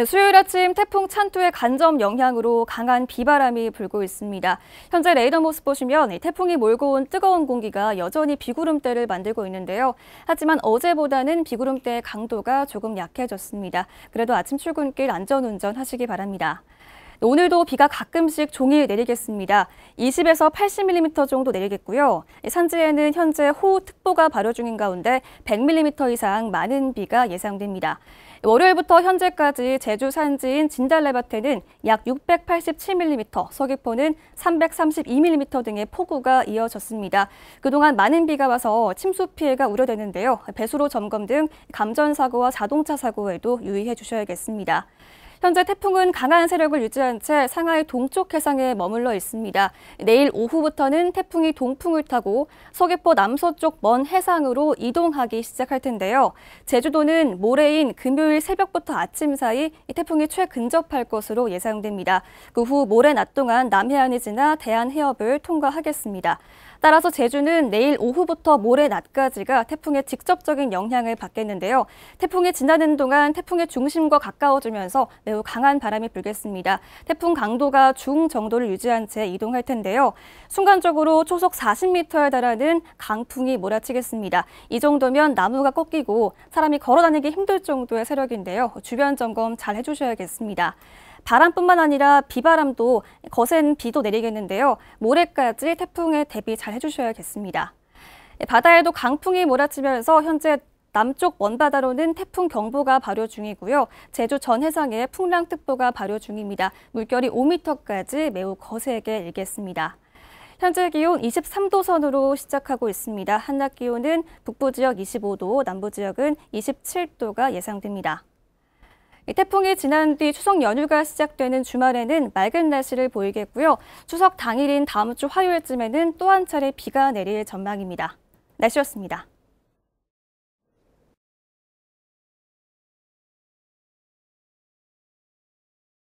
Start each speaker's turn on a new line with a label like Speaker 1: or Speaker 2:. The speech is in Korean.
Speaker 1: 네, 수요일 아침 태풍 찬투의 간접 영향으로 강한 비바람이 불고 있습니다. 현재 레이더 모습 보시면 태풍이 몰고 온 뜨거운 공기가 여전히 비구름대를 만들고 있는데요. 하지만 어제보다는 비구름대의 강도가 조금 약해졌습니다. 그래도 아침 출근길 안전운전 하시기 바랍니다. 오늘도 비가 가끔씩 종일 내리겠습니다. 20에서 80mm 정도 내리겠고요. 산지에는 현재 호우특보가 발효 중인 가운데 100mm 이상 많은 비가 예상됩니다. 월요일부터 현재까지 제주 산지인 진달래밭에는 약 687mm, 서귀포는 332mm 등의 폭우가 이어졌습니다. 그동안 많은 비가 와서 침수 피해가 우려되는데요. 배수로 점검 등 감전사고와 자동차 사고에도 유의해 주셔야겠습니다. 현재 태풍은 강한 세력을 유지한 채 상하이 동쪽 해상에 머물러 있습니다. 내일 오후부터는 태풍이 동풍을 타고 서귀포 남서쪽 먼 해상으로 이동하기 시작할 텐데요. 제주도는 모레인 금요일 새벽부터 아침 사이 태풍이 최근접할 것으로 예상됩니다. 그 후 모레 낮 동안 남해안이 지나 대한해협을 통과하겠습니다. 따라서 제주는 내일 오후부터 모레 낮까지가 태풍의 직접적인 영향을 받겠는데요. 태풍이 지나는 동안 태풍의 중심과 가까워지면서 매우 강한 바람이 불겠습니다. 태풍 강도가 중 정도를 유지한 채 이동할 텐데요. 순간적으로 초속 40m에 달하는 강풍이 몰아치겠습니다. 이 정도면 나무가 꺾이고 사람이 걸어 다니기 힘들 정도의 세력인데요. 주변 점검 잘 해주셔야겠습니다. 바람뿐만 아니라 비바람도 거센 비도 내리겠는데요. 모레까지 태풍에 대비 잘 해주셔야겠습니다. 예, 바다에도 강풍이 몰아치면서 현재 남쪽 먼바다로는 태풍 경보가 발효 중이고요. 제주 전 해상에 풍랑특보가 발효 중입니다. 물결이 5m까지 매우 거세게 일겠습니다. 현재 기온 23도 선으로 시작하고 있습니다. 한낮 기온은 북부 지역 25도, 남부 지역은 27도가 예상됩니다. 태풍이 지난 뒤 추석 연휴가 시작되는 주말에는 맑은 날씨를 보이겠고요. 추석 당일인 다음 주 화요일쯤에는 또 한 차례 비가 내릴 전망입니다. 날씨였습니다.